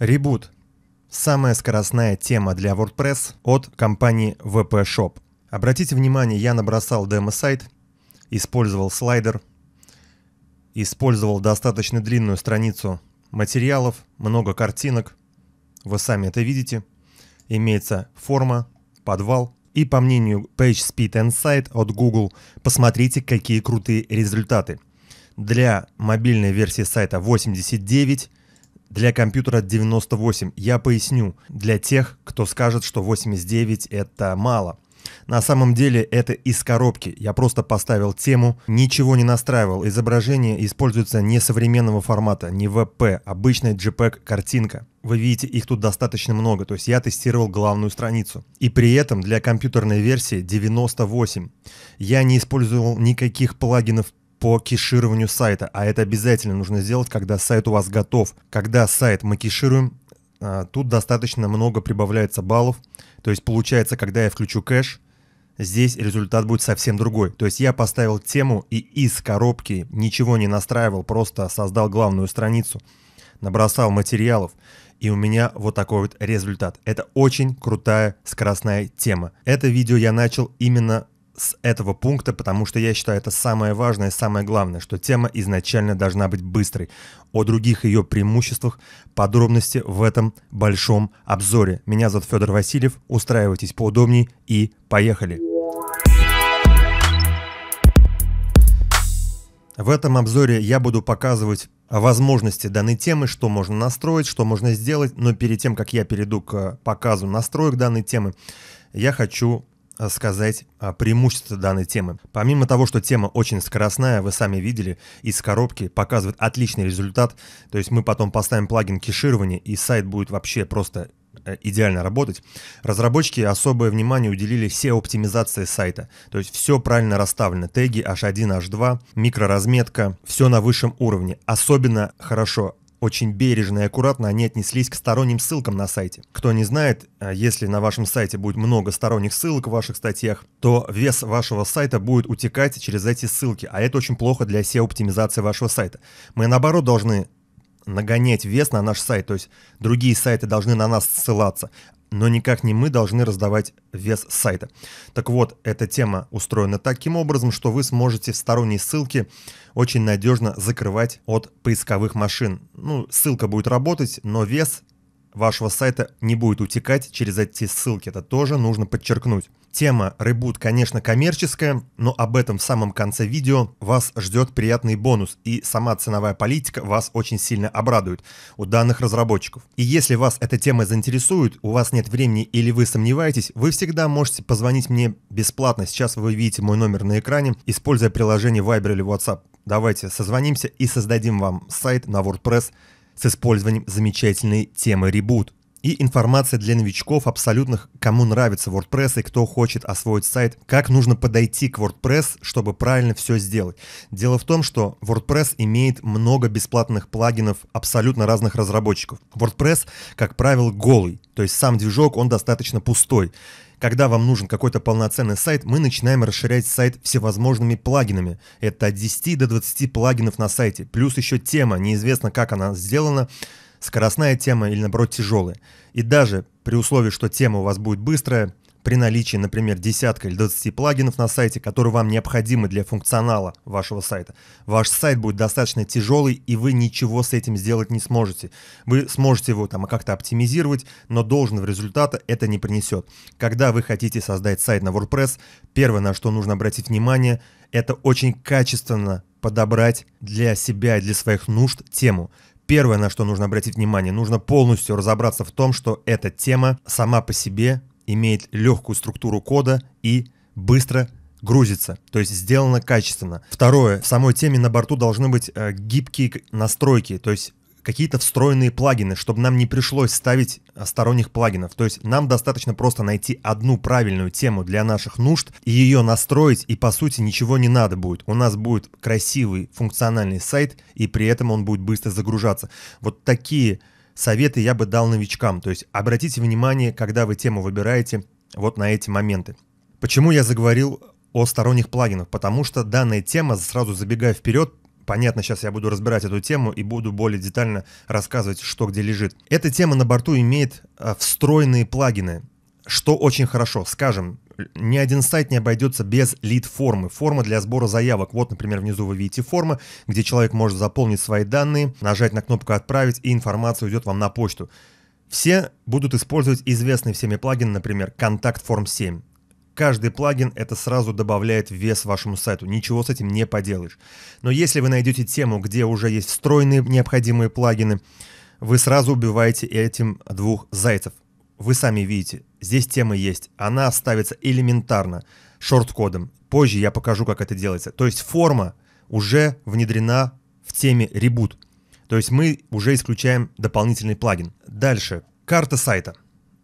Ребут – самая скоростная тема для WordPress от компании VP Shop. Обратите внимание, я набросал демо-сайт, использовал слайдер, использовал достаточно длинную страницу материалов, много картинок. Вы сами это видите. Имеется форма, подвал. И по мнению PageSpeed Insight от Google, посмотрите, какие крутые результаты. Для мобильной версии сайта 89, для компьютера 98, я поясню, для тех, кто скажет, что 89 это мало. На самом деле это из коробки, я просто поставил тему, ничего не настраивал, изображение используется не современного формата, не VP, обычная JPEG картинка. Вы видите, их тут достаточно много, то есть я тестировал главную страницу. И при этом для компьютерной версии 98. Я не использовал никаких плагинов по кешированию сайта, а это обязательно нужно сделать, когда сайт у вас готов. Когда сайт мы кешируем, а, тут достаточно много прибавляется баллов, то есть получается, когда я включу кэш, здесь результат будет совсем другой. То есть я поставил тему и из коробки ничего не настраивал, просто создал главную страницу, набросал материалов, и у меня вот такой вот результат. Это очень крутая скоростная тема. Это видео я начал именно с этого пункта, потому что я считаю это самое важное самое главное, что тема изначально должна быть быстрой. О других ее преимуществах подробности в этом большом обзоре. Меня зовут Федор Васильев, устраивайтесь поудобней и поехали! В этом обзоре я буду показывать возможности данной темы, что можно настроить, что можно сделать, но перед тем, как я перейду к показу настроек данной темы, я хочу Э, сказать э, преимущества данной темы. Помимо того, что тема очень скоростная, вы сами видели, из коробки показывает отличный результат, то есть мы потом поставим плагин кеширования, и сайт будет вообще просто э, идеально работать, разработчики особое внимание уделили все оптимизации сайта. То есть все правильно расставлено. Теги H1, H2, микроразметка, все на высшем уровне. Особенно хорошо очень бережно и аккуратно они отнеслись к сторонним ссылкам на сайте. Кто не знает, э, если на вашем сайте будет много сторонних ссылок в ваших статьях, то вес вашего сайта будет утекать через эти ссылки, а это очень плохо для SEO-оптимизации вашего сайта. Мы наоборот должны нагонять вес на наш сайт, то есть другие сайты должны на нас ссылаться, но никак не мы должны раздавать вес сайта. Так вот, эта тема устроена таким образом, что вы сможете в сторонние ссылки очень надежно закрывать от поисковых машин. Ну, ссылка будет работать, но вес вашего сайта не будет утекать через эти ссылки. Это тоже нужно подчеркнуть. Тема Reboot, конечно, коммерческая, но об этом в самом конце видео вас ждет приятный бонус, и сама ценовая политика вас очень сильно обрадует у данных разработчиков. И если вас эта тема заинтересует, у вас нет времени или вы сомневаетесь, вы всегда можете позвонить мне бесплатно. Сейчас вы видите мой номер на экране, используя приложение Viber или WhatsApp. Давайте созвонимся и создадим вам сайт на WordPress с использованием замечательной темы Reboot. И информация для новичков абсолютных, кому нравится WordPress и кто хочет освоить сайт, как нужно подойти к WordPress, чтобы правильно все сделать. Дело в том, что WordPress имеет много бесплатных плагинов абсолютно разных разработчиков. WordPress, как правило, голый, то есть сам движок, он достаточно пустой. Когда вам нужен какой-то полноценный сайт, мы начинаем расширять сайт всевозможными плагинами. Это от 10 до 20 плагинов на сайте, плюс еще тема, неизвестно как она сделана, скоростная тема или наоборот тяжелая. И даже при условии, что тема у вас будет быстрая, при наличии, например, десятка или 20 плагинов на сайте, которые вам необходимы для функционала вашего сайта, ваш сайт будет достаточно тяжелый, и вы ничего с этим сделать не сможете. Вы сможете его там как-то оптимизировать, но должного результата это не принесет. Когда вы хотите создать сайт на WordPress, первое, на что нужно обратить внимание, это очень качественно подобрать для себя и для своих нужд тему первое, на что нужно обратить внимание, нужно полностью разобраться в том, что эта тема сама по себе имеет легкую структуру кода и быстро грузится, то есть сделано качественно. Второе, в самой теме на борту должны быть э, гибкие настройки, то есть какие-то встроенные плагины, чтобы нам не пришлось ставить э, сторонних плагинов. То есть нам достаточно просто найти одну правильную тему для наших нужд и ее настроить, и по сути ничего не надо будет. У нас будет красивый функциональный сайт, и при этом он будет быстро загружаться. Вот такие советы я бы дал новичкам. То есть обратите внимание, когда вы тему выбираете, вот на эти моменты. Почему я заговорил о сторонних плагинах? Потому что данная тема, сразу забегая вперед, понятно, сейчас я буду разбирать эту тему и буду более детально рассказывать, что где лежит. Эта тема на борту имеет а, встроенные плагины, что очень хорошо. Скажем, ни один сайт не обойдется без лид-формы. Форма для сбора заявок. Вот, например, внизу вы видите формы, где человек может заполнить свои данные, нажать на кнопку «Отправить», и информация уйдет вам на почту. Все будут использовать известный всеми плагин, например, «Контакт Форм 7». Каждый плагин это сразу добавляет вес вашему сайту, ничего с этим не поделаешь. Но если вы найдете тему, где уже есть встроенные необходимые плагины, вы сразу убиваете этим двух зайцев – вы сами видите, здесь тема есть, она ставится элементарно, шорт-кодом. Позже я покажу, как это делается. То есть форма уже внедрена в теме Reboot. То есть мы уже исключаем дополнительный плагин. Дальше, карта сайта.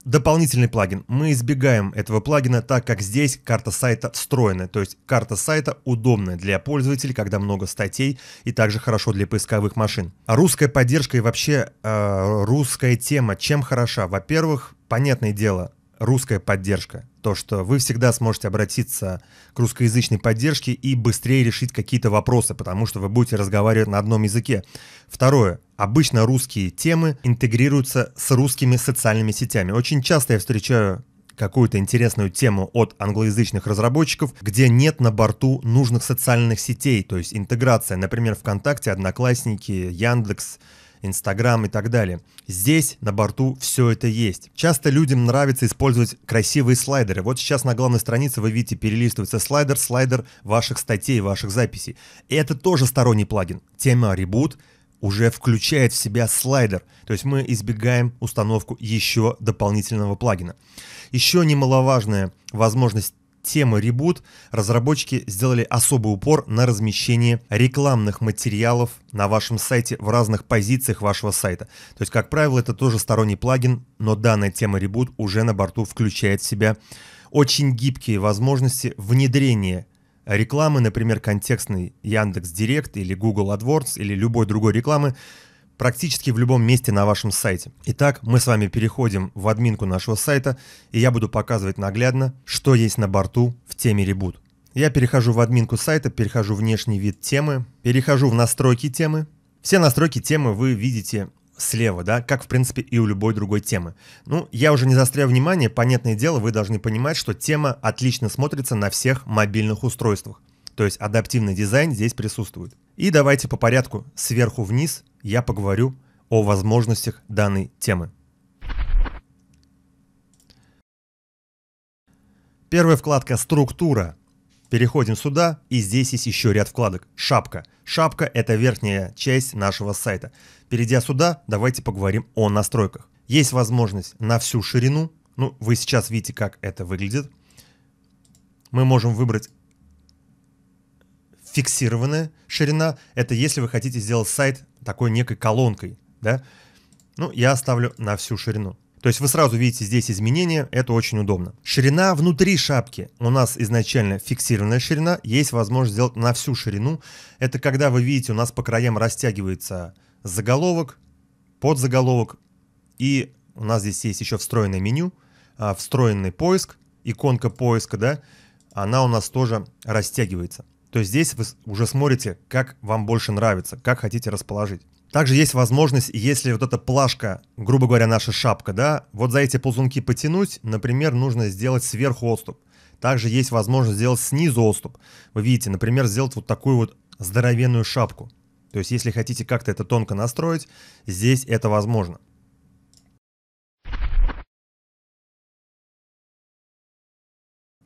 Дополнительный плагин. Мы избегаем этого плагина, так как здесь карта сайта встроена. То есть карта сайта удобная для пользователей, когда много статей и также хорошо для поисковых машин. А русская поддержка и вообще э, русская тема чем хороша? Во-первых, понятное дело, русская поддержка. То, что вы всегда сможете обратиться к русскоязычной поддержке и быстрее решить какие-то вопросы, потому что вы будете разговаривать на одном языке. Второе. Обычно русские темы интегрируются с русскими социальными сетями. Очень часто я встречаю какую-то интересную тему от англоязычных разработчиков, где нет на борту нужных социальных сетей, то есть интеграция, например, ВКонтакте, Одноклассники, Яндекс, Инстаграм и так далее. Здесь на борту все это есть. Часто людям нравится использовать красивые слайдеры. Вот сейчас на главной странице вы видите перелистывается слайдер, слайдер ваших статей, ваших записей. И это тоже сторонний плагин. Тема Reboot уже включает в себя слайдер, то есть мы избегаем установку еще дополнительного плагина. Еще немаловажная возможность темы ребут разработчики сделали особый упор на размещение рекламных материалов на вашем сайте в разных позициях вашего сайта. То есть, как правило, это тоже сторонний плагин, но данная тема ребут уже на борту включает в себя очень гибкие возможности внедрения рекламы, например, контекстный Яндекс Директ или Google AdWords или любой другой рекламы практически в любом месте на вашем сайте. Итак, мы с вами переходим в админку нашего сайта, и я буду показывать наглядно, что есть на борту в теме Reboot. Я перехожу в админку сайта, перехожу в внешний вид темы, перехожу в настройки темы. Все настройки темы вы видите слева, да, как в принципе и у любой другой темы. Ну, я уже не застряю внимание, понятное дело, вы должны понимать, что тема отлично смотрится на всех мобильных устройствах. То есть адаптивный дизайн здесь присутствует. И давайте по порядку сверху вниз я поговорю о возможностях данной темы. Первая вкладка «Структура». Переходим сюда, и здесь есть еще ряд вкладок. Шапка. Шапка – это верхняя часть нашего сайта. Перейдя сюда, давайте поговорим о настройках. Есть возможность на всю ширину. Ну, вы сейчас видите, как это выглядит. Мы можем выбрать фиксированная ширина. Это если вы хотите сделать сайт такой некой колонкой. Да? Ну, я оставлю на всю ширину. То есть вы сразу видите здесь изменения, это очень удобно. Ширина внутри шапки. У нас изначально фиксированная ширина, есть возможность сделать на всю ширину. Это когда вы видите, у нас по краям растягивается заголовок, подзаголовок, и у нас здесь есть еще встроенное меню, а, встроенный поиск, иконка поиска, да, она у нас тоже растягивается то здесь вы уже смотрите, как вам больше нравится, как хотите расположить. Также есть возможность, если вот эта плашка, грубо говоря, наша шапка, да, вот за эти ползунки потянуть, например, нужно сделать сверху отступ. Также есть возможность сделать снизу отступ. Вы видите, например, сделать вот такую вот здоровенную шапку. То есть, если хотите как-то это тонко настроить, здесь это возможно.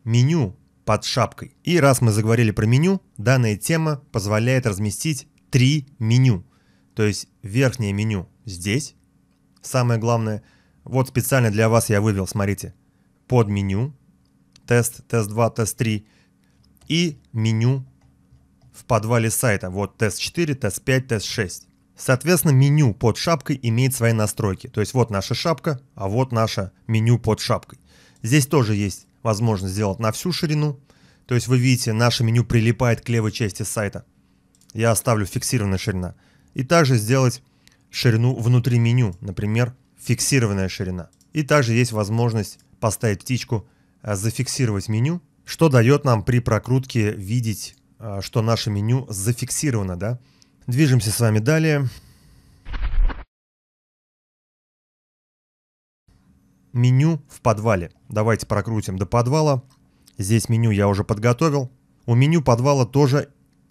Меню под шапкой. И раз мы заговорили про меню, данная тема позволяет разместить три меню. То есть верхнее меню здесь, самое главное. Вот специально для вас я вывел, смотрите, под меню, тест, тест 2, тест 3 и меню в подвале сайта. Вот тест 4, тест 5, тест 6. Соответственно, меню под шапкой имеет свои настройки. То есть вот наша шапка, а вот наше меню под шапкой. Здесь тоже есть возможно сделать на всю ширину. То есть вы видите, наше меню прилипает к левой части сайта. Я оставлю фиксированная ширина. И также сделать ширину внутри меню, например, фиксированная ширина. И также есть возможность поставить птичку э, «Зафиксировать меню», что дает нам при прокрутке видеть, э, что наше меню зафиксировано. Да? Движемся с вами далее. меню в подвале. Давайте прокрутим до подвала. Здесь меню я уже подготовил. У меню подвала тоже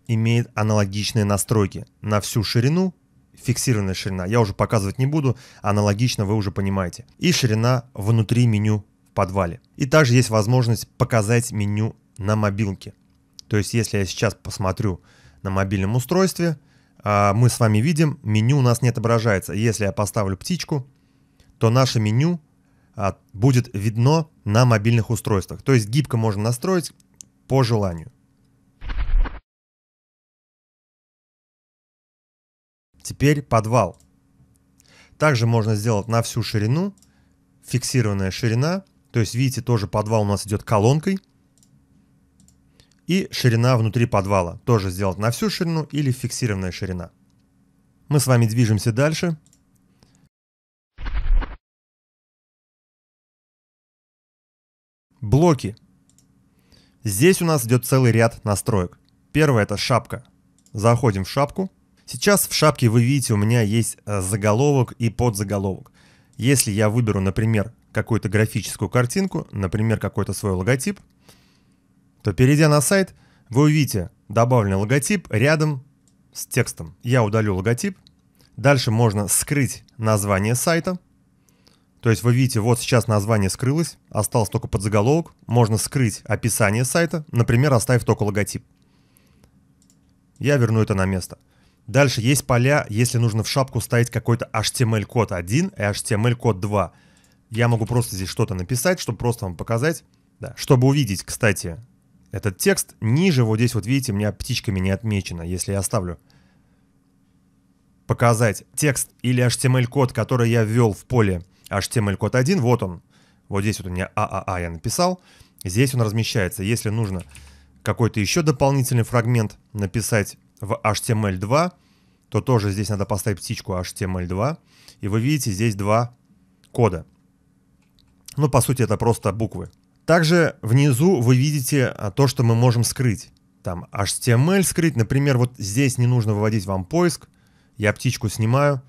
имеет аналогичные настройки. На всю ширину, фиксированная ширина, я уже показывать не буду, аналогично вы уже понимаете. И ширина внутри меню в подвале. И также есть возможность показать меню на мобилке. То есть если я сейчас посмотрю на мобильном устройстве, а, мы с вами видим, меню у нас не отображается. Если я поставлю птичку, то наше меню а, будет видно на мобильных устройствах. То есть гибко можно настроить по желанию. Теперь подвал. Также можно сделать на всю ширину, фиксированная ширина. То есть, видите, тоже подвал у нас идет колонкой. И ширина внутри подвала. Тоже сделать на всю ширину или фиксированная ширина. Мы с вами движемся дальше. Блоки. Здесь у нас идет целый ряд настроек. Первое это шапка. Заходим в шапку. Сейчас в шапке вы видите у меня есть э, заголовок и подзаголовок. Если я выберу, например, какую-то графическую картинку, например, какой-то свой логотип, то перейдя на сайт, вы увидите добавленный логотип рядом с текстом. Я удалю логотип. Дальше можно скрыть название сайта – то есть вы видите, вот сейчас название скрылось, остался только подзаголовок. Можно скрыть описание сайта, например, оставив только логотип. Я верну это на место. Дальше есть поля, если нужно в шапку ставить какой-то HTML-код 1 и HTML-код 2. Я могу просто здесь что-то написать, чтобы просто вам показать. Да. Чтобы увидеть, кстати, этот текст, ниже вот здесь вот видите, у меня птичками не отмечено, если я оставлю показать текст или HTML-код, который я ввел в поле HTML-код 1, вот он. Вот здесь вот у меня ААА а а я написал. Здесь он размещается. Если нужно какой-то еще дополнительный фрагмент написать в HTML2, то тоже здесь надо поставить птичку HTML2. И вы видите здесь два кода. Ну, по сути, это просто буквы. Также внизу вы видите а, то, что мы можем скрыть. Там HTML скрыть. Например, вот здесь не нужно выводить вам поиск. Я птичку снимаю,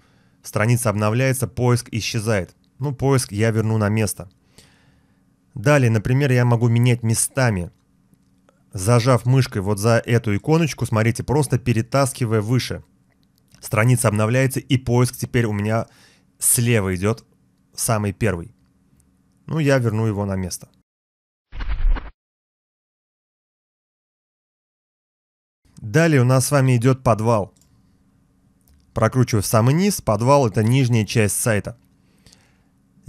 страница обновляется, поиск исчезает. Ну, поиск я верну на место. Далее, например, я могу менять местами. Зажав мышкой вот за эту иконочку, смотрите, просто перетаскивая выше. Страница обновляется, и поиск теперь у меня слева идет самый первый. Ну, я верну его на место. Далее у нас с вами идет подвал. Прокручиваю в самый низ, подвал это нижняя часть сайта.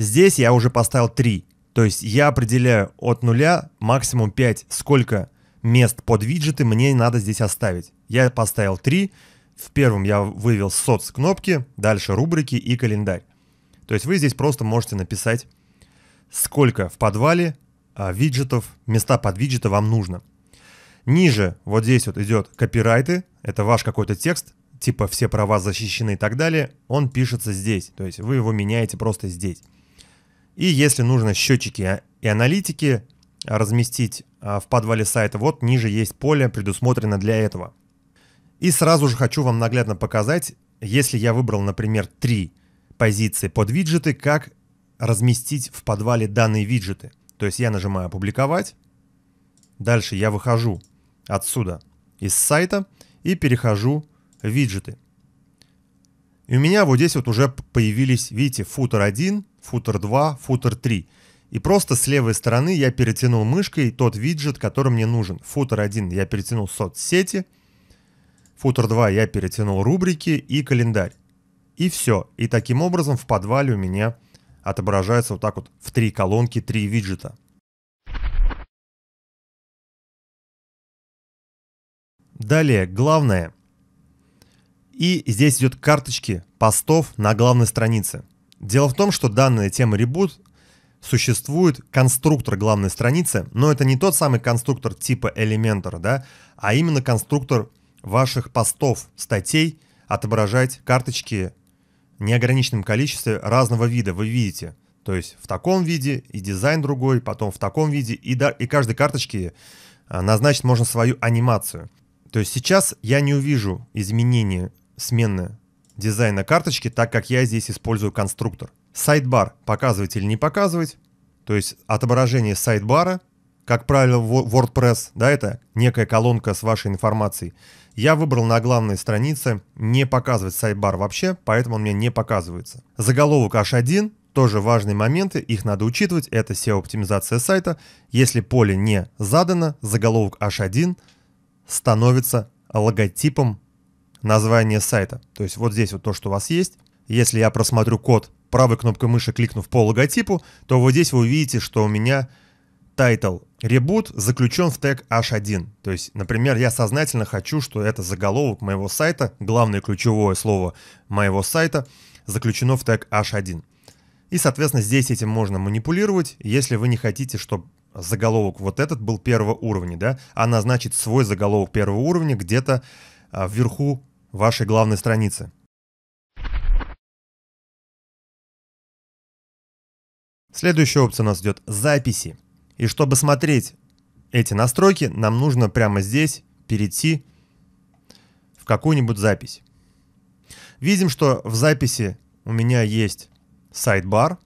Здесь я уже поставил 3. То есть я определяю от 0 максимум 5, сколько мест под виджеты мне надо здесь оставить. Я поставил 3. В первом я вывел соц кнопки, дальше рубрики и календарь. То есть вы здесь просто можете написать, сколько в подвале а, виджетов, места под виджеты вам нужно. Ниже вот здесь вот идет копирайты, это ваш какой-то текст, типа все права защищены и так далее, он пишется здесь, то есть вы его меняете просто здесь. И если нужно счетчики и аналитики разместить а, в подвале сайта, вот ниже есть поле, предусмотрено для этого. И сразу же хочу вам наглядно показать, если я выбрал, например, три позиции под виджеты, как разместить в подвале данные виджеты. То есть я нажимаю «Опубликовать», дальше я выхожу отсюда из сайта и перехожу в виджеты. И у меня вот здесь вот уже появились, видите, футер 1, футер 2, футер 3. И просто с левой стороны я перетянул мышкой тот виджет, который мне нужен. Футер 1 я перетянул соцсети, футер 2 я перетянул рубрики и календарь. И все. И таким образом в подвале у меня отображается вот так вот в три колонки три виджета. Далее, главное – и здесь идет карточки постов на главной странице. Дело в том, что данная тема Reboot существует конструктор главной страницы, но это не тот самый конструктор типа Elementor, да, а именно конструктор ваших постов, статей, отображать карточки в неограниченном количестве разного вида, вы видите. То есть в таком виде и дизайн другой, потом в таком виде, и, да, и каждой карточке а, назначить можно свою анимацию. То есть сейчас я не увижу изменения сменная дизайна карточки, так как я здесь использую конструктор. Сайдбар показывать или не показывать, то есть отображение сайдбара, как правило, в WordPress, да, это некая колонка с вашей информацией. Я выбрал на главной странице не показывать сайдбар вообще, поэтому он мне не показывается. Заголовок H1, тоже важные моменты, их надо учитывать, это SEO-оптимизация сайта. Если поле не задано, заголовок H1 становится логотипом название сайта. То есть вот здесь вот то, что у вас есть. Если я просмотрю код правой кнопкой мыши, кликнув по логотипу, то вот здесь вы увидите, что у меня title Reboot заключен в тег H1. То есть, например, я сознательно хочу, что это заголовок моего сайта, главное ключевое слово моего сайта, заключено в тег H1. И, соответственно, здесь этим можно манипулировать, если вы не хотите, чтобы заголовок вот этот был первого уровня, да, а назначить свой заголовок первого уровня где-то а, вверху вашей главной страницы. Следующая опция нас ждет «Записи». И чтобы смотреть эти настройки, нам нужно прямо здесь перейти в какую-нибудь запись. Видим, что в записи у меня есть сайт-бар.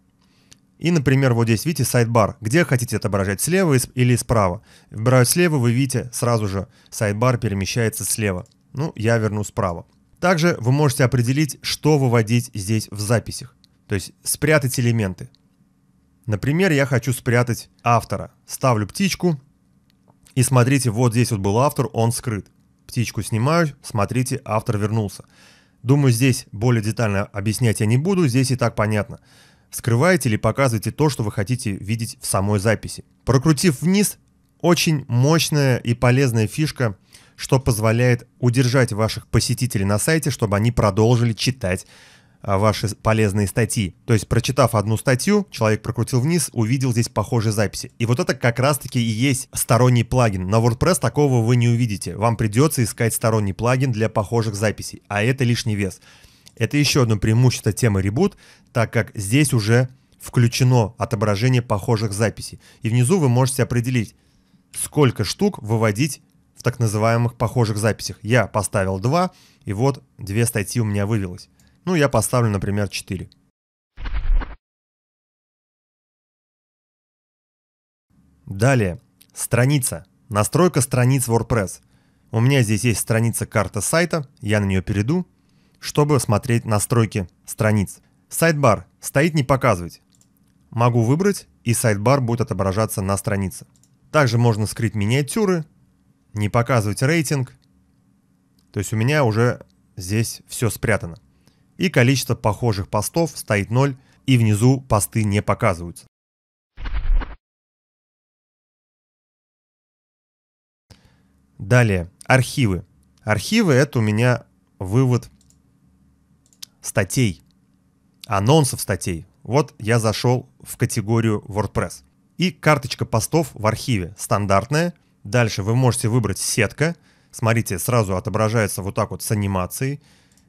И, например, вот здесь видите сайт-бар, где хотите отображать, слева или справа. Выбираю слева, вы видите, сразу же сайт-бар перемещается слева. Ну, я верну справа. Также вы можете определить, что выводить здесь в записях, то есть спрятать элементы. Например, я хочу спрятать автора. Ставлю птичку, и смотрите, вот здесь вот был автор, он скрыт. Птичку снимаю, смотрите, автор вернулся. Думаю, здесь более детально объяснять я не буду, здесь и так понятно. Скрываете или показываете то, что вы хотите видеть в самой записи. Прокрутив вниз, очень мощная и полезная фишка что позволяет удержать ваших посетителей на сайте, чтобы они продолжили читать а, ваши полезные статьи. То есть, прочитав одну статью, человек прокрутил вниз, увидел здесь похожие записи. И вот это как раз-таки и есть сторонний плагин. На WordPress такого вы не увидите. Вам придется искать сторонний плагин для похожих записей, а это лишний вес. Это еще одно преимущество темы Reboot, так как здесь уже включено отображение похожих записей. И внизу вы можете определить, сколько штук выводить так называемых похожих записях. Я поставил 2, и вот две статьи у меня вывелось. Ну, я поставлю, например, 4. Далее. Страница. Настройка страниц WordPress. У меня здесь есть страница карта сайта, я на нее перейду, чтобы смотреть настройки страниц. Сайдбар. Стоит не показывать. Могу выбрать, и сайдбар будет отображаться на странице. Также можно скрыть миниатюры, не показывать рейтинг. То есть у меня уже здесь все спрятано. И количество похожих постов стоит 0, и внизу посты не показываются. Далее, архивы. Архивы это у меня вывод статей, анонсов статей. Вот я зашел в категорию WordPress. И карточка постов в архиве стандартная – Дальше вы можете выбрать сетка. Смотрите, сразу отображается вот так вот с анимацией.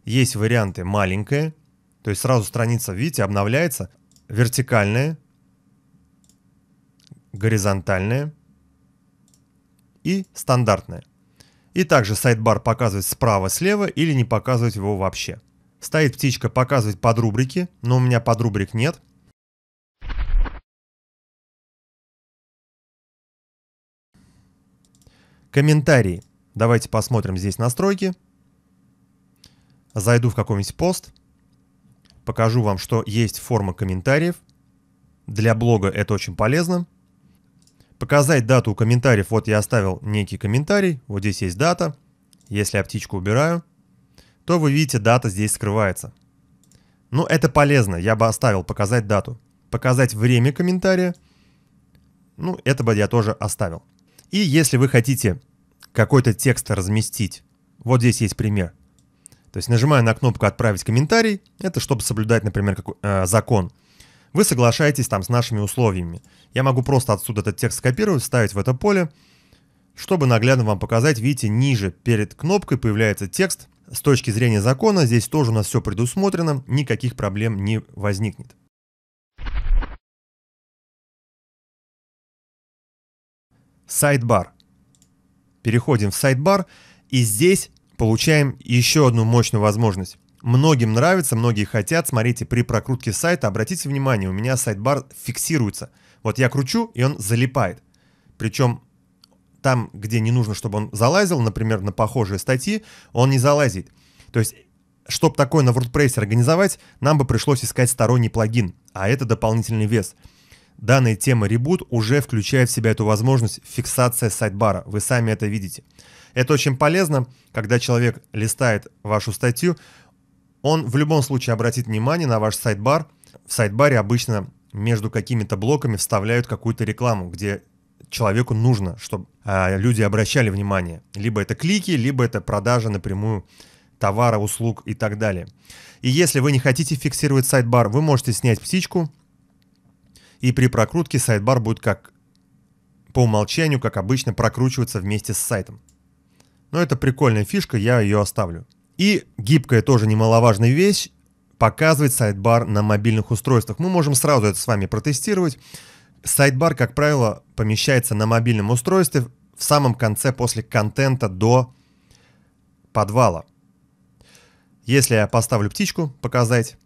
Есть варианты маленькая, то есть сразу страница, видите, обновляется. Вертикальная, горизонтальная и стандартная. И также сайт-бар показывать справа-слева или не показывать его вообще. Стоит птичка показывать под рубрики, но у меня под рубрик нет, Комментарии. Давайте посмотрим здесь настройки. Зайду в какой-нибудь пост. Покажу вам, что есть форма комментариев. Для блога это очень полезно. Показать дату комментариев. Вот я оставил некий комментарий. Вот здесь есть дата. Если я птичку убираю, то вы видите, дата здесь скрывается. Ну, это полезно. Я бы оставил показать дату. Показать время комментария. Ну, это бы я тоже оставил. И если вы хотите какой-то текст разместить, вот здесь есть пример. То есть нажимая на кнопку «Отправить комментарий», это чтобы соблюдать, например, какой, э, закон. Вы соглашаетесь там с нашими условиями. Я могу просто отсюда этот текст скопировать, вставить в это поле. Чтобы наглядно вам показать, видите, ниже перед кнопкой появляется текст. С точки зрения закона здесь тоже у нас все предусмотрено, никаких проблем не возникнет. сайдбар. Переходим в сайдбар и здесь получаем еще одну мощную возможность. Многим нравится, многие хотят. Смотрите, при прокрутке сайта, обратите внимание, у меня сайдбар фиксируется. Вот я кручу, и он залипает. Причем там, где не нужно, чтобы он залазил, например, на похожие статьи, он не залазит. То есть, чтобы такое на WordPress организовать, нам бы пришлось искать сторонний плагин, а это дополнительный вес – Данная тема Reboot уже включает в себя эту возможность фиксация сайдбара, вы сами это видите. Это очень полезно, когда человек листает вашу статью, он в любом случае обратит внимание на ваш сайдбар. В сайдбаре обычно между какими-то блоками вставляют какую-то рекламу, где человеку нужно, чтобы э, а, люди обращали внимание. Либо это клики, либо это продажа напрямую товара, услуг и так далее. И если вы не хотите фиксировать сайдбар, вы можете снять птичку, и при прокрутке сайдбар будет как по умолчанию, как обычно, прокручиваться вместе с сайтом. Но это прикольная фишка, я ее оставлю. И гибкая тоже немаловажная вещь, показывать сайдбар на мобильных устройствах. Мы можем сразу это с вами протестировать. Сайдбар, как правило, помещается на мобильном устройстве в самом конце после контента до подвала. Если я поставлю птичку «Показать»,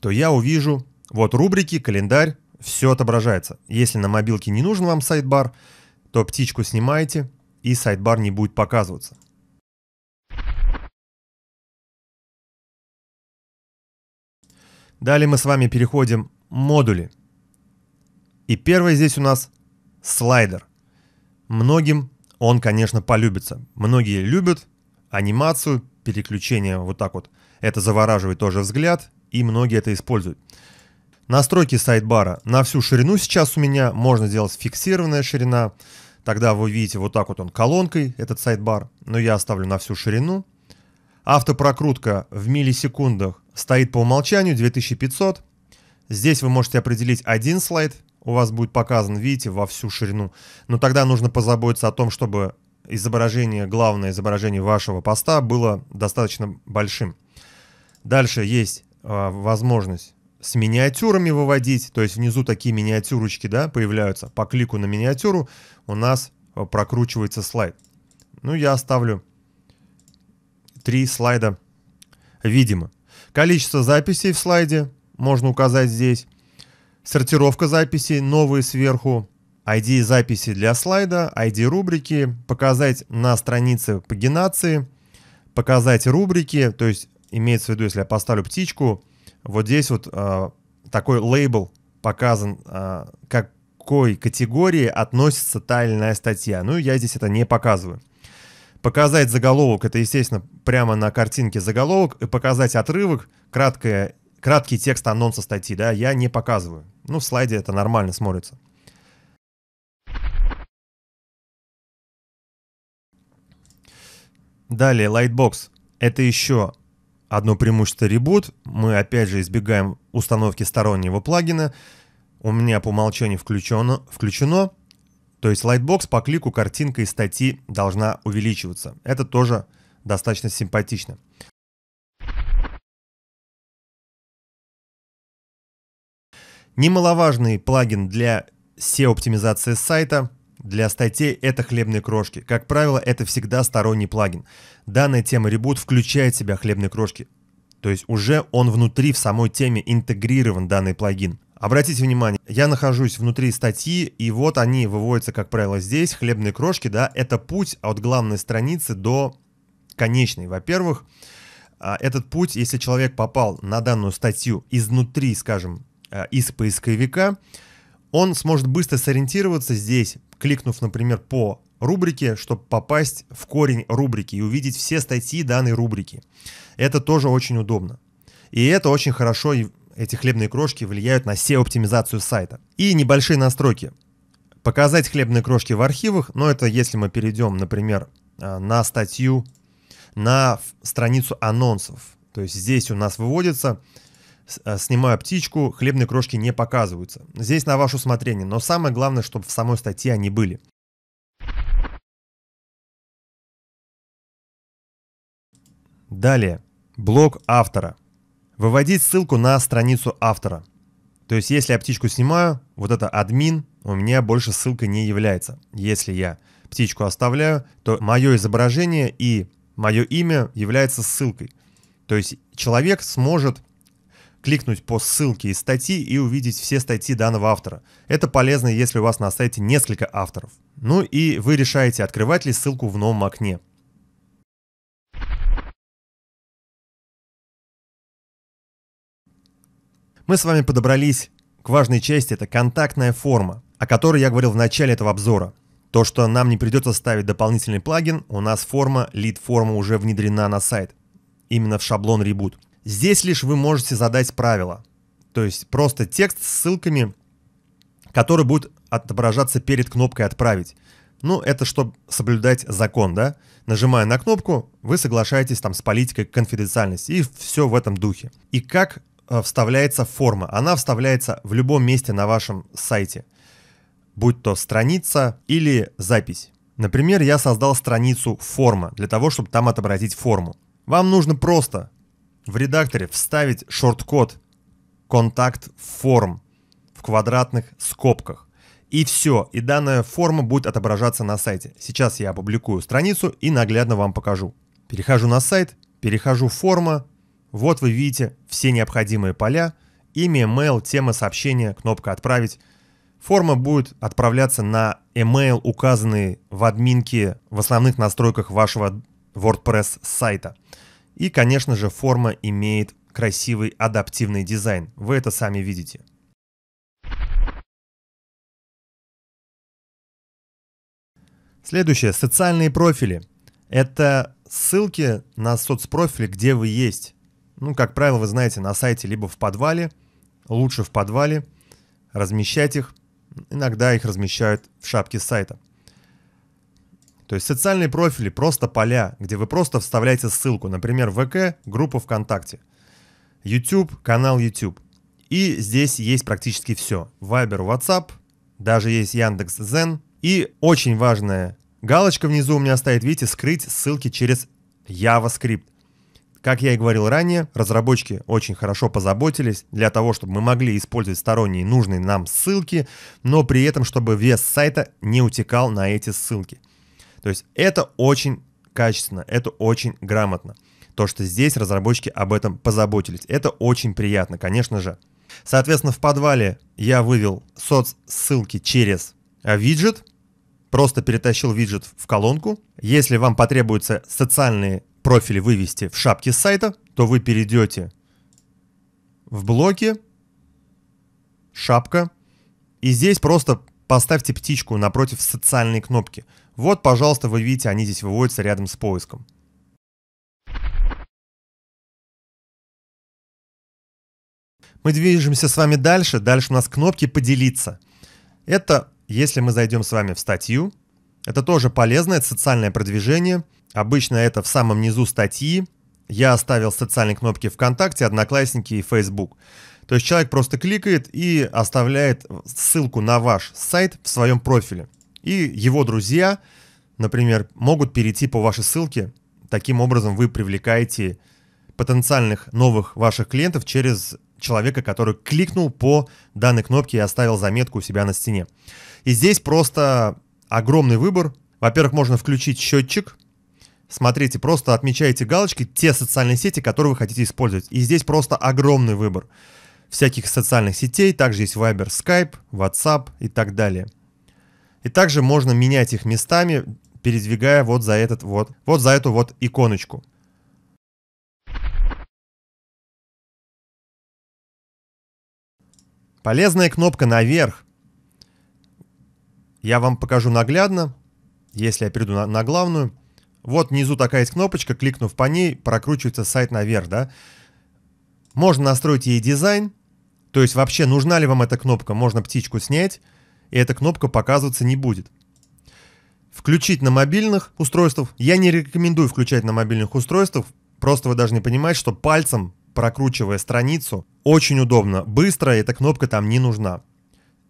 то я увижу вот рубрики, календарь, все отображается. Если на мобилке не нужен вам сайдбар, то птичку снимаете и сайдбар не будет показываться. Далее мы с вами переходим модули. И первый здесь у нас слайдер. Многим он, конечно, полюбится. Многие любят анимацию, переключение вот так вот. Это завораживает тоже взгляд, и многие это используют. Настройки сайт-бара. На всю ширину сейчас у меня можно сделать фиксированная ширина. Тогда вы видите вот так вот он колонкой, этот сайт-бар. Но я оставлю на всю ширину. Автопрокрутка в миллисекундах стоит по умолчанию 2500. Здесь вы можете определить один слайд, у вас будет показан, видите, во всю ширину. Но тогда нужно позаботиться о том, чтобы изображение, главное изображение вашего поста было достаточно большим. Дальше есть э, возможность с миниатюрами выводить, то есть внизу такие миниатюрочки, да, появляются. По клику на миниатюру у нас э, прокручивается слайд. Ну, я оставлю три слайда, видимо. Количество записей в слайде можно указать здесь. Сортировка записей, новые сверху. ID записи для слайда, ID рубрики, показать на странице пагинации, показать рубрики, то есть имеется в виду, если я поставлю птичку, вот здесь вот э, такой лейбл показан, э, какой категории относится та или иная статья. Ну, я здесь это не показываю. Показать заголовок, это, естественно, прямо на картинке заголовок, и показать отрывок, краткое, краткий текст анонса статьи, да, я не показываю. Ну, в слайде это нормально смотрится. Далее, Lightbox. Это еще Одно преимущество Reboot, мы опять же избегаем установки стороннего плагина, у меня по умолчанию включено, включено, то есть Lightbox по клику картинка из статьи должна увеличиваться. Это тоже достаточно симпатично. Немаловажный плагин для SEO-оптимизации сайта – для статей это хлебные крошки. Как правило, это всегда сторонний плагин. Данная тема Reboot включает в себя хлебные крошки. То есть уже он внутри в самой теме интегрирован данный плагин. Обратите внимание, я нахожусь внутри статьи, и вот они выводятся, как правило, здесь. Хлебные крошки, да, это путь от главной страницы до конечной. Во-первых, а, этот путь, если человек попал на данную статью изнутри, скажем, а, из поисковика, он сможет быстро сориентироваться здесь, кликнув, например, по рубрике, чтобы попасть в корень рубрики и увидеть все статьи данной рубрики. Это тоже очень удобно. И это очень хорошо, и эти хлебные крошки влияют на SEO-оптимизацию сайта. И небольшие настройки. Показать хлебные крошки в архивах, но это если мы перейдем, например, а, на статью, на страницу анонсов. То есть здесь у нас выводится а, снимаю птичку, хлебные крошки не показываются. Здесь на ваше усмотрение, но самое главное, чтобы в самой статье они были. Далее, блог автора. Выводить ссылку на страницу автора. То есть, если я птичку снимаю, вот это админ, у меня больше ссылка не является. Если я птичку оставляю, то мое изображение и мое имя является ссылкой. То есть человек сможет кликнуть по ссылке из статьи и увидеть все статьи данного автора. Это полезно, если у вас на сайте несколько авторов. Ну и вы решаете, открывать ли ссылку в новом окне. Мы с вами подобрались к важной части, это контактная форма, о которой я говорил в начале этого обзора. То, что нам не придется ставить дополнительный плагин, у нас форма, лид-форма уже внедрена на сайт, именно в шаблон Reboot. Здесь лишь вы можете задать правила. То есть просто текст с ссылками, который будет отображаться перед кнопкой «Отправить». Ну, это чтобы соблюдать закон, да? Нажимая на кнопку, вы соглашаетесь там с политикой конфиденциальности и все в этом духе. И как э, вставляется форма? Она вставляется в любом месте на вашем сайте, будь то страница или запись. Например, я создал страницу форма для того, чтобы там отобразить форму. Вам нужно просто в редакторе вставить шорт-код контакт форм в квадратных скобках. И все, и данная форма будет отображаться на сайте. Сейчас я опубликую страницу и наглядно вам покажу. Перехожу на сайт, перехожу в форма. Вот вы видите все необходимые поля. Имя, email, тема сообщения, кнопка «Отправить». Форма будет отправляться на email, указанный в админке в основных настройках вашего WordPress сайта. И, конечно же, форма имеет красивый адаптивный дизайн. Вы это сами видите. Следующее. Социальные профили. Это ссылки на соцпрофили, где вы есть. Ну, как правило, вы знаете, на сайте либо в подвале, лучше в подвале, размещать их. Иногда их размещают в шапке сайта. То есть социальные профили просто поля, где вы просто вставляете ссылку, например, ВК, группа ВКонтакте, YouTube, канал YouTube. И здесь есть практически все. Viber, WhatsApp, даже есть Яндекс Яндекс.Зен. И очень важная галочка внизу у меня стоит, видите, скрыть ссылки через JavaScript. Как я и говорил ранее, разработчики очень хорошо позаботились для того, чтобы мы могли использовать сторонние нужные нам ссылки, но при этом, чтобы вес сайта не утекал на эти ссылки. То есть это очень качественно, это очень грамотно. То, что здесь разработчики об этом позаботились. Это очень приятно, конечно же. Соответственно, в подвале я вывел соцссылки через а, виджет, просто перетащил виджет в колонку. Если вам потребуется социальные профили вывести в шапке сайта, то вы перейдете в блоки, шапка, и здесь просто поставьте птичку напротив социальной кнопки. Вот, пожалуйста, вы видите, они здесь выводятся рядом с поиском. Мы движемся с вами дальше. Дальше у нас кнопки «Поделиться». Это если мы зайдем с вами в статью. Это тоже полезное социальное продвижение. Обычно это в самом низу статьи. Я оставил социальные кнопки ВКонтакте, Одноклассники и Facebook. То есть человек просто кликает и оставляет ссылку на ваш сайт в своем профиле. И его друзья, например, могут перейти по вашей ссылке. Таким образом вы привлекаете потенциальных новых ваших клиентов через человека, который кликнул по данной кнопке и оставил заметку у себя на стене. И здесь просто огромный выбор. Во-первых, можно включить счетчик. Смотрите, просто отмечаете галочки те социальные сети, которые вы хотите использовать. И здесь просто огромный выбор всяких социальных сетей. Также есть Viber, Skype, WhatsApp и так далее. И также можно менять их местами, передвигая вот за, этот вот, вот за эту вот иконочку. Полезная кнопка наверх. Я вам покажу наглядно, если я перейду на, на главную. Вот внизу такая есть кнопочка, кликнув по ней, прокручивается сайт наверх, да. Можно настроить ей дизайн, то есть вообще нужна ли вам эта кнопка, можно птичку снять и эта кнопка показываться не будет. Включить на мобильных устройствах. Я не рекомендую включать на мобильных устройствах. Просто вы должны понимать, что пальцем, прокручивая страницу, очень удобно. Быстро эта кнопка там не нужна.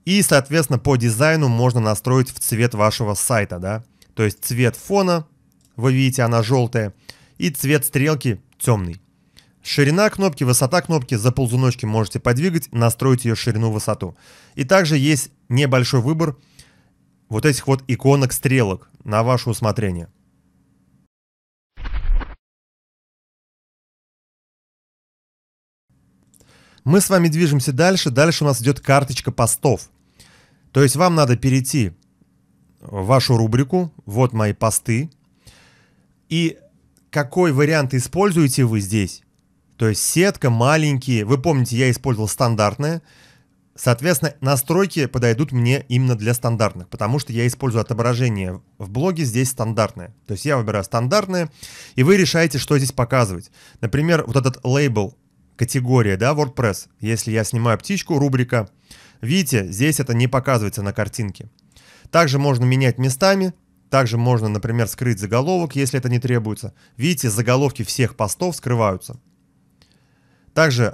И, соответственно, по дизайну можно настроить в цвет вашего сайта, да. То есть цвет фона, вы видите, она желтая, и цвет стрелки темный. Ширина кнопки, высота кнопки, за ползуночки можете подвигать, настроить ее ширину, высоту. И также есть небольшой выбор вот этих вот иконок стрелок на ваше усмотрение. Мы с вами движемся дальше. Дальше у нас идет карточка постов. То есть вам надо перейти в вашу рубрику «Вот мои посты». И какой вариант используете вы здесь, то есть сетка, маленькие. Вы помните, я использовал стандартные. Соответственно, настройки подойдут мне именно для стандартных, потому что я использую отображение в блоге здесь стандартное. То есть я выбираю стандартное, и вы решаете, что здесь показывать. Например, вот этот лейбл категория, да, WordPress. Если я снимаю птичку, рубрика, видите, здесь это не показывается на картинке. Также можно менять местами, также можно, например, скрыть заголовок, если это не требуется. Видите, заголовки всех постов скрываются. Также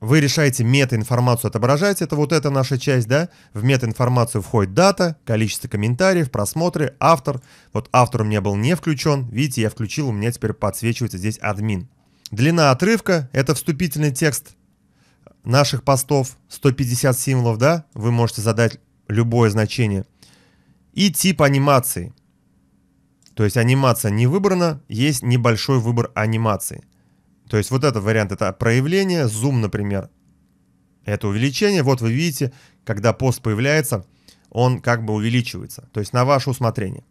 вы решаете метаинформацию отображать, это вот эта наша часть, да, в метаинформацию входит дата, количество комментариев, просмотры, автор, вот автор у меня был не включен, видите, я включил, у меня теперь подсвечивается здесь админ. Длина отрывка, это вступительный текст наших постов, 150 символов, да, вы можете задать любое значение. И тип анимации, то есть анимация не выбрана, есть небольшой выбор анимации. То есть вот этот вариант это проявление, зум, например, это увеличение. Вот вы видите, когда пост появляется, он как бы увеличивается, то есть на ваше усмотрение.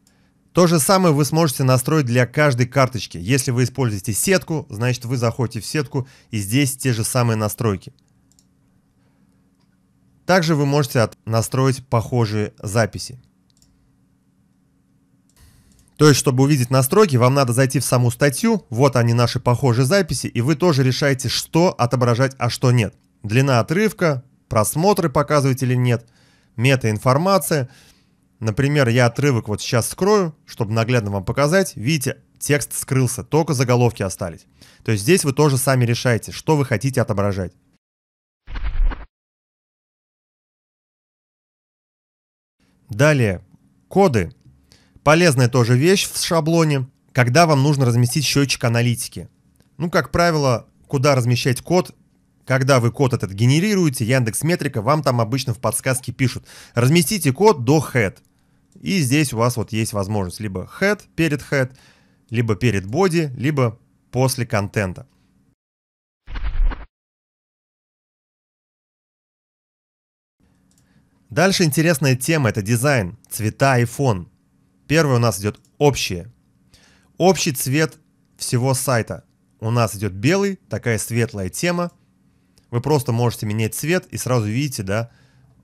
То же самое вы сможете настроить для каждой карточки. Если вы используете сетку, значит вы заходите в сетку и здесь те же самые настройки. Также вы можете настроить похожие записи. То есть, чтобы увидеть настройки, вам надо зайти в саму статью, вот они наши похожие записи, и вы тоже решаете, что отображать, а что нет. Длина отрывка, просмотры показывать или нет, метаинформация. Например, я отрывок вот сейчас скрою, чтобы наглядно вам показать. Видите, текст скрылся, только заголовки остались. То есть здесь вы тоже сами решаете, что вы хотите отображать. Далее, коды. Полезная тоже вещь в шаблоне, когда вам нужно разместить счетчик аналитики. Ну, как правило, куда размещать код, когда вы код этот генерируете, Яндекс Метрика вам там обычно в подсказке пишут. Разместите код до head. И здесь у вас вот есть возможность либо head перед head, либо перед body, либо после контента. Дальше интересная тема – это дизайн, цвета и фон. Первый у нас идет общие. Общий цвет всего сайта. У нас идет белый, такая светлая тема. Вы просто можете менять цвет и сразу видите, да,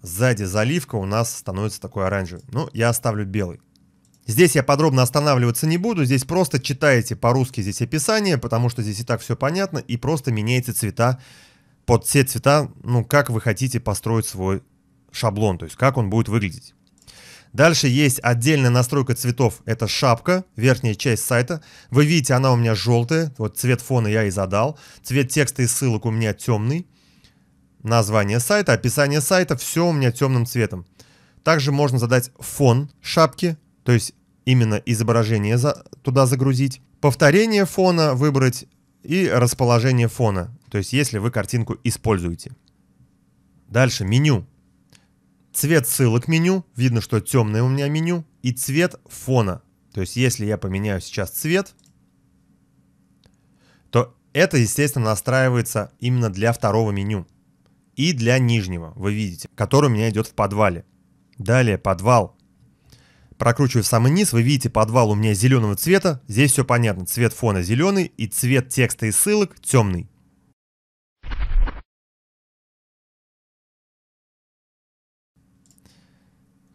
сзади заливка у нас становится такой оранжевый. Ну, я оставлю белый. Здесь я подробно останавливаться не буду, здесь просто читаете по-русски здесь описание, потому что здесь и так все понятно, и просто меняете цвета под все цвета, ну, как вы хотите построить свой шаблон, то есть как он будет выглядеть. Дальше есть отдельная настройка цветов. Это шапка, верхняя часть сайта. Вы видите, она у меня желтая. Вот цвет фона я и задал. Цвет текста и ссылок у меня темный. Название сайта, описание сайта, все у меня темным цветом. Также можно задать фон шапки, то есть именно изображение за, туда загрузить. Повторение фона выбрать и расположение фона, то есть если вы картинку используете. Дальше меню цвет ссылок меню, видно, что темное у меня меню, и цвет фона. То есть, если я поменяю сейчас цвет, то это, естественно, настраивается именно для второго меню. И для нижнего, вы видите, который у меня идет в подвале. Далее подвал. Прокручиваю в самый низ, вы видите подвал у меня зеленого цвета. Здесь все понятно, цвет фона зеленый и цвет текста и ссылок темный.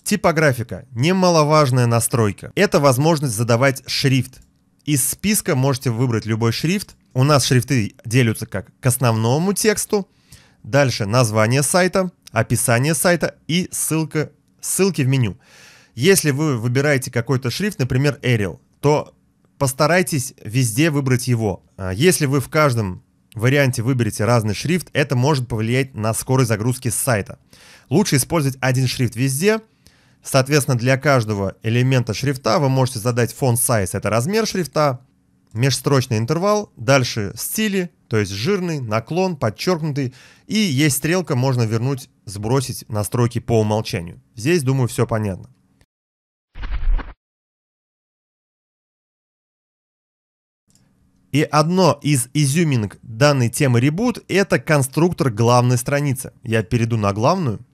Типографика – немаловажная настройка. Это возможность задавать шрифт. Из списка можете выбрать любой шрифт. У нас шрифты делятся как к основному тексту, дальше название сайта, описание сайта и ссылка, ссылки в меню. Если вы выбираете какой-то шрифт, например, Arial, то постарайтесь везде выбрать его. А если вы в каждом варианте выберете разный шрифт, это может повлиять на скорость загрузки сайта. Лучше использовать один шрифт везде – Соответственно, для каждого элемента шрифта вы можете задать font size, это размер шрифта, межстрочный интервал, дальше стили, то есть жирный, наклон, подчеркнутый, и есть стрелка, можно вернуть, сбросить настройки по умолчанию. Здесь, думаю, все понятно. И одно из изюминок данной темы Reboot – это конструктор главной страницы. Я перейду на главную –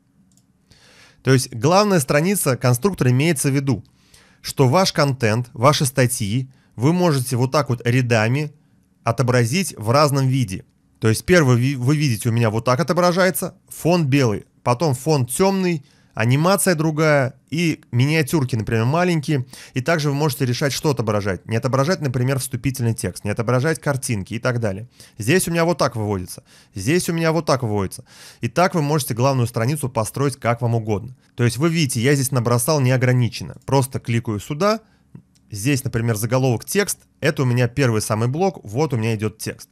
то есть главная страница конструктора имеется в виду, что ваш контент, ваши статьи вы можете вот так вот рядами отобразить в разном виде. То есть первый вы видите у меня вот так отображается, фон белый, потом фон темный, анимация другая и миниатюрки, например, маленькие. И также вы можете решать, что отображать. Не отображать, например, вступительный текст, не отображать картинки и так далее. Здесь у меня вот так выводится, здесь у меня вот так выводится. И так вы можете главную страницу построить как вам угодно. То есть вы видите, я здесь набросал неограниченно. Просто кликаю сюда, здесь, например, заголовок текст, это у меня первый самый блок, вот у меня идет текст.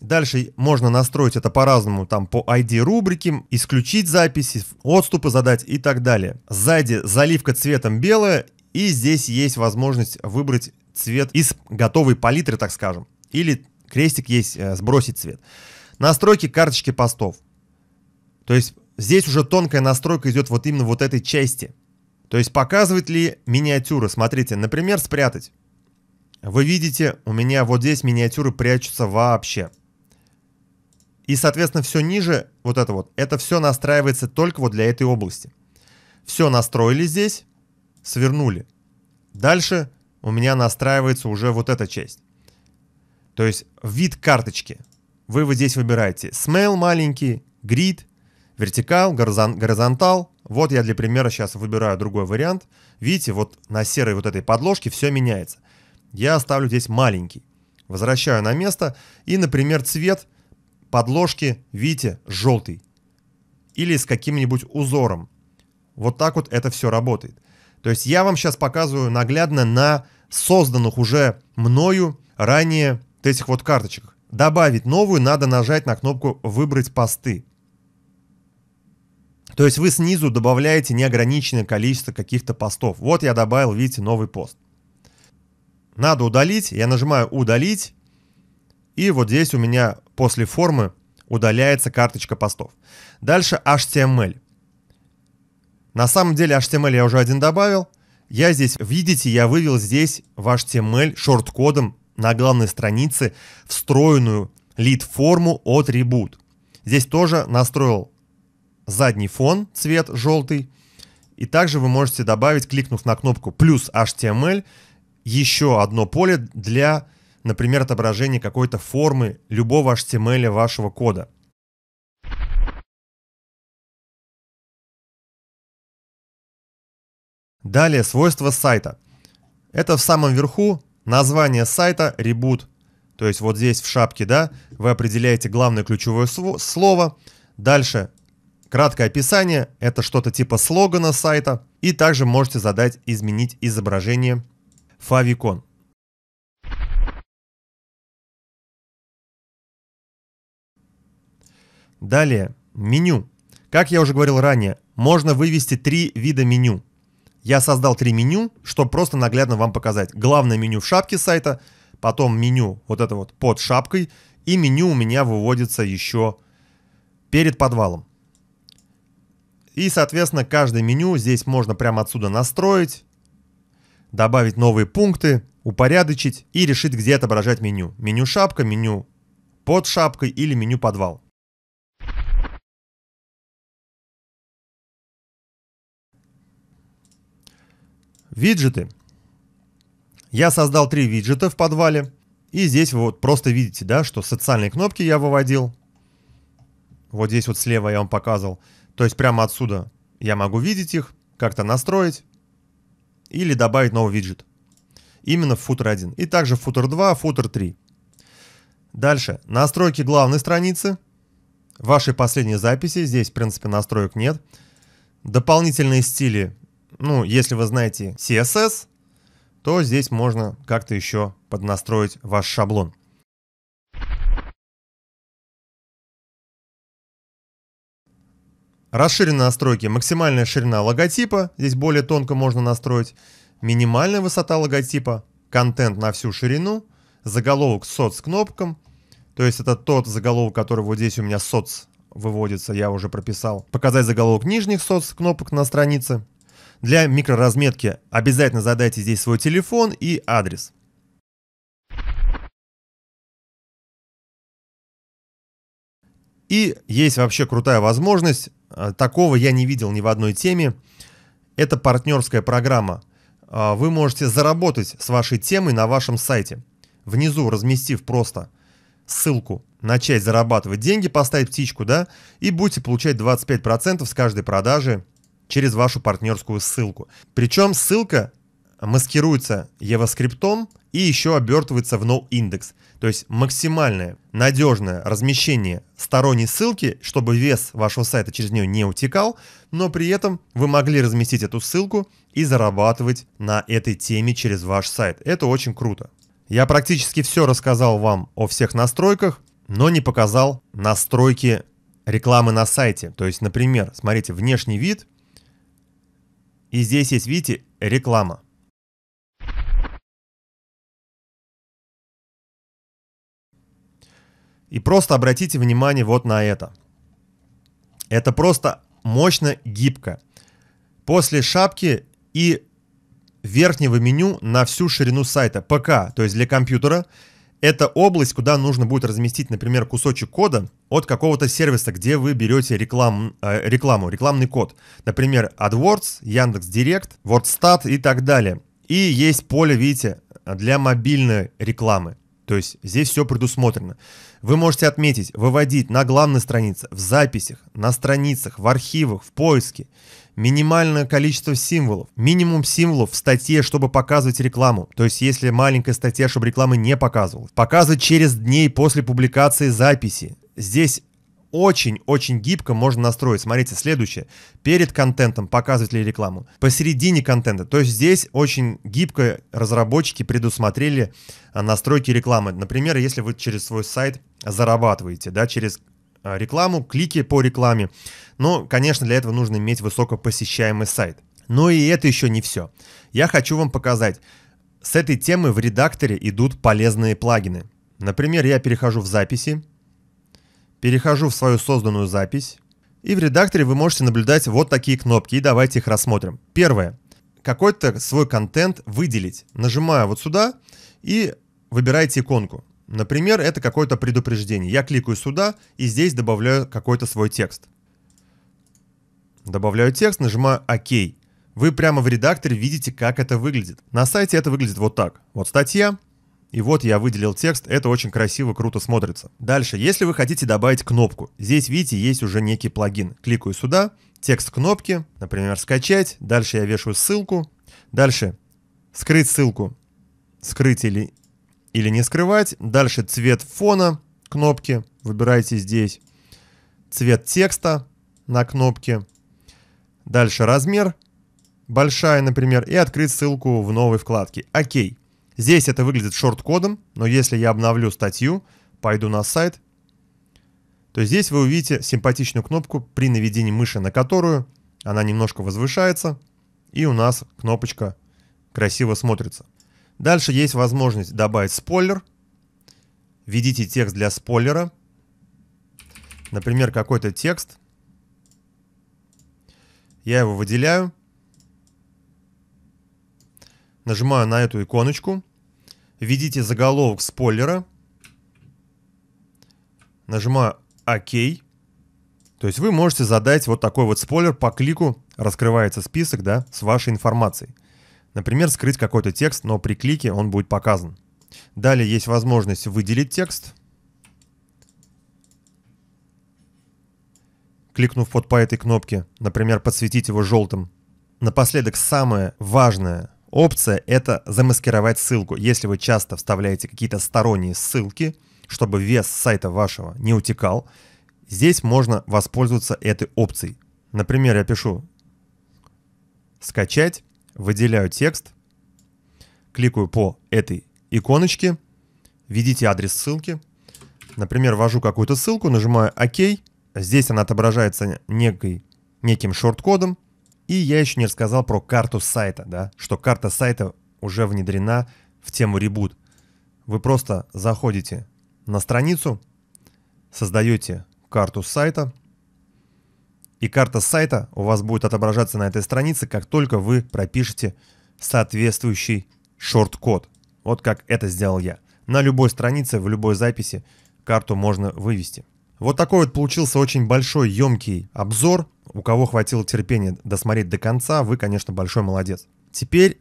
Дальше можно настроить это по-разному, там по ID рубрики, исключить записи, отступы задать и так далее. Сзади заливка цветом белая, и здесь есть возможность выбрать цвет из готовой палитры, так скажем. Или крестик есть, э, сбросить цвет. Настройки карточки постов. То есть здесь уже тонкая настройка идет вот именно вот этой части. То есть показывает ли миниатюры. Смотрите, например, спрятать. Вы видите, у меня вот здесь миниатюры прячутся вообще. И, соответственно, все ниже, вот это вот, это все настраивается только вот для этой области. Все настроили здесь, свернули. Дальше у меня настраивается уже вот эта часть. То есть вид карточки. Вы вот здесь выбираете смейл маленький, грид, вертикал, горизонтал. Вот я для примера сейчас выбираю другой вариант. Видите, вот на серой вот этой подложке все меняется. Я оставлю здесь маленький. Возвращаю на место. И, например, цвет – подложки Витя желтый или с каким-нибудь узором. Вот так вот это все работает. То есть я вам сейчас показываю наглядно на созданных уже мною ранее вот этих вот карточек. Добавить новую надо нажать на кнопку «Выбрать посты». То есть вы снизу добавляете неограниченное количество каких-то постов. Вот я добавил, видите, новый пост. Надо удалить, я нажимаю «Удалить». И вот здесь у меня После формы удаляется карточка постов. Дальше HTML. На самом деле HTML я уже один добавил. Я здесь, видите, я вывел здесь в HTML шорт-кодом на главной странице встроенную лид-форму от Reboot. Здесь тоже настроил задний фон, цвет желтый. И также вы можете добавить, кликнув на кнопку плюс HTML, еще одно поле для например, отображение какой-то формы любого HTML вашего кода. Далее свойства сайта. Это в самом верху название сайта Reboot. То есть вот здесь в шапке, да, вы определяете главное ключевое слово. Дальше краткое описание, это что-то типа слогана сайта. И также можете задать изменить изображение favicon. Далее, меню. Как я уже говорил ранее, можно вывести три вида меню. Я создал три меню, чтобы просто наглядно вам показать. Главное меню в шапке сайта, потом меню вот это вот под шапкой, и меню у меня выводится еще перед подвалом. И, соответственно, каждое меню здесь можно прямо отсюда настроить, добавить новые пункты, упорядочить и решить, где отображать меню. Меню шапка, меню под шапкой или меню подвал. Виджеты. Я создал три виджета в подвале. И здесь вы вот просто видите, да, что социальные кнопки я выводил. Вот здесь вот слева я вам показывал. То есть прямо отсюда я могу видеть их, как-то настроить или добавить новый виджет. Именно в футер 1. И также в футер 2, футер 3. Дальше. Настройки главной страницы. Вашей последней записи. Здесь, в принципе, настроек нет. Дополнительные стили ну, если вы знаете CSS, то здесь можно как-то еще поднастроить ваш шаблон. Расширенные настройки. Максимальная ширина логотипа. Здесь более тонко можно настроить. Минимальная высота логотипа. Контент на всю ширину. Заголовок соц с кнопком. То есть это тот заголовок, который вот здесь у меня соц выводится, я уже прописал. Показать заголовок нижних соц кнопок на странице. Для микроразметки обязательно задайте здесь свой телефон и адрес. И есть вообще крутая возможность, а, такого я не видел ни в одной теме, это партнерская программа. А, вы можете заработать с вашей темой на вашем сайте, внизу разместив просто ссылку «Начать зарабатывать деньги», поставить птичку, да, и будете получать 25% с каждой продажи через вашу партнерскую ссылку. Причем ссылка маскируется EvaScript и еще обертывается в noindex. То есть максимальное надежное размещение сторонней ссылки, чтобы вес вашего сайта через нее не утекал, но при этом вы могли разместить эту ссылку и зарабатывать на этой теме через ваш сайт. Это очень круто. Я практически все рассказал вам о всех настройках, но не показал настройки рекламы на сайте. То есть, например, смотрите, внешний вид – и здесь есть, видите, реклама. И просто обратите внимание вот на это. Это просто мощно гибко. После шапки и верхнего меню на всю ширину сайта ПК, то есть для компьютера – это область, куда нужно будет разместить, например, кусочек кода от какого-то сервиса, где вы берете реклам, э, рекламу, рекламный код. Например, AdWords, Яндекс.Директ, WordStat и так далее. И есть поле, видите, для мобильной рекламы. То есть здесь все предусмотрено. Вы можете отметить, выводить на главной странице, в записях, на страницах, в архивах, в поиске минимальное количество символов, минимум символов в статье, чтобы показывать рекламу, то есть если маленькая статья, чтобы рекламы не показывалась. Показывать через дней после публикации записи. Здесь очень-очень гибко можно настроить. Смотрите, следующее. Перед контентом показывать ли рекламу, посередине контента. То есть здесь очень гибко разработчики предусмотрели а, настройки рекламы. Например, если вы через свой сайт зарабатываете, да, через а, рекламу, клики по рекламе, но, конечно, для этого нужно иметь высокопосещаемый сайт. Но и это еще не все. Я хочу вам показать. С этой темы в редакторе идут полезные плагины. Например, я перехожу в записи, перехожу в свою созданную запись, и в редакторе вы можете наблюдать вот такие кнопки, и давайте их рассмотрим. Первое. Какой-то свой контент выделить. Нажимаю вот сюда и выбираете иконку. Например, это какое-то предупреждение. Я кликаю сюда и здесь добавляю какой-то свой текст. Добавляю текст, нажимаю ОК. Вы прямо в редакторе видите, как это выглядит. На сайте это выглядит вот так. Вот статья, и вот я выделил текст, это очень красиво, круто смотрится. Дальше, если вы хотите добавить кнопку, здесь, видите, есть уже некий плагин. Кликаю сюда, текст кнопки, например, скачать, дальше я вешаю ссылку, дальше скрыть ссылку, скрыть или, или не скрывать, дальше цвет фона кнопки, выбирайте здесь, цвет текста на кнопке, Дальше размер, большая, например, и открыть ссылку в новой вкладке. Окей. Здесь это выглядит шорт-кодом, но если я обновлю статью, пойду на сайт, то здесь вы увидите симпатичную кнопку при наведении мыши на которую она немножко возвышается, и у нас кнопочка красиво смотрится. Дальше есть возможность добавить спойлер. Введите текст для спойлера. Например, какой-то текст – я его выделяю. Нажимаю на эту иконочку. Введите заголовок спойлера. Нажимаю ОК. То есть вы можете задать вот такой вот спойлер по клику. Раскрывается список да, с вашей информацией. Например, скрыть какой-то текст, но при клике он будет показан. Далее есть возможность выделить текст. кликнув вот по этой кнопке, например, подсветить его желтым. Напоследок, самое важное опция – это замаскировать ссылку. Если вы часто вставляете какие-то сторонние ссылки, чтобы вес сайта вашего не утекал, здесь можно воспользоваться этой опцией. Например, я пишу «Скачать», выделяю текст, кликаю по этой иконочке, введите адрес ссылки. Например, ввожу какую-то ссылку, нажимаю «Ок», Здесь она отображается некой, неким шорт-кодом. И я еще не рассказал про карту сайта, да, что карта сайта уже внедрена в тему Reboot. Вы просто заходите на страницу, создаете карту сайта, и карта сайта у вас будет отображаться на этой странице, как только вы пропишете соответствующий шорт-код. Вот как это сделал я. На любой странице, в любой записи карту можно вывести. Вот такой вот получился очень большой, емкий обзор. У кого хватило терпения досмотреть до конца, вы, конечно, большой молодец. Теперь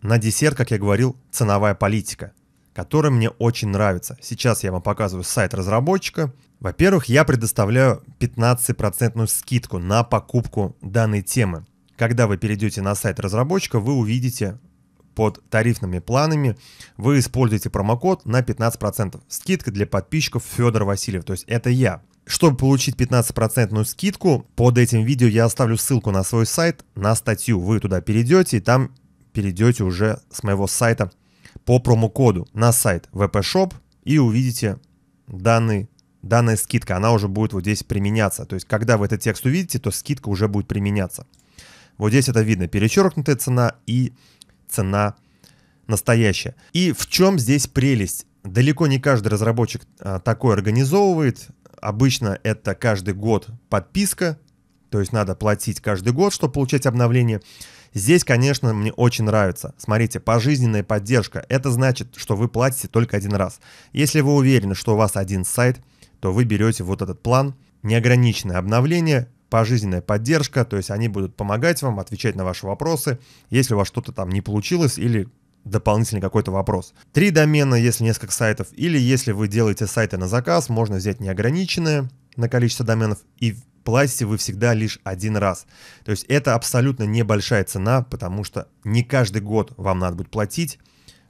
на десерт, как я говорил, ценовая политика, которая мне очень нравится. Сейчас я вам показываю сайт разработчика. Во-первых, я предоставляю 15% скидку на покупку данной темы. Когда вы перейдете на сайт разработчика, вы увидите под тарифными планами, вы используете промокод на 15%. Скидка для подписчиков Федор Васильев, то есть это я. Чтобы получить 15% скидку, под этим видео я оставлю ссылку на свой сайт, на статью. Вы туда перейдете и там перейдете уже с моего сайта по промокоду на сайт VPShop и увидите данный данная скидка, она уже будет вот здесь применяться. То есть, когда вы этот текст увидите, то скидка уже будет применяться. Вот здесь это видно, перечеркнутая цена и цена настоящая. И в чем здесь прелесть? Далеко не каждый разработчик а, такой организовывает. Обычно это каждый год подписка, то есть надо платить каждый год, чтобы получать обновление. Здесь, конечно, мне очень нравится. Смотрите, пожизненная поддержка. Это значит, что вы платите только один раз. Если вы уверены, что у вас один сайт, то вы берете вот этот план, неограниченное обновление, пожизненная поддержка, то есть они будут помогать вам, отвечать на ваши вопросы, если у вас что-то там не получилось или дополнительный какой-то вопрос. Три домена, если несколько сайтов, или если вы делаете сайты на заказ, можно взять неограниченное на количество доменов и платите вы всегда лишь один раз. То есть это абсолютно небольшая цена, потому что не каждый год вам надо будет платить,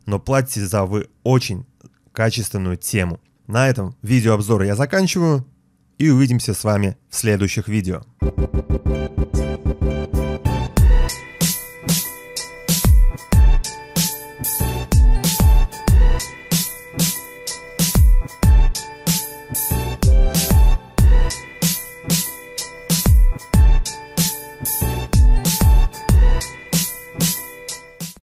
но платите за вы очень качественную тему. На этом видеообзор я заканчиваю и увидимся с вами в следующих видео.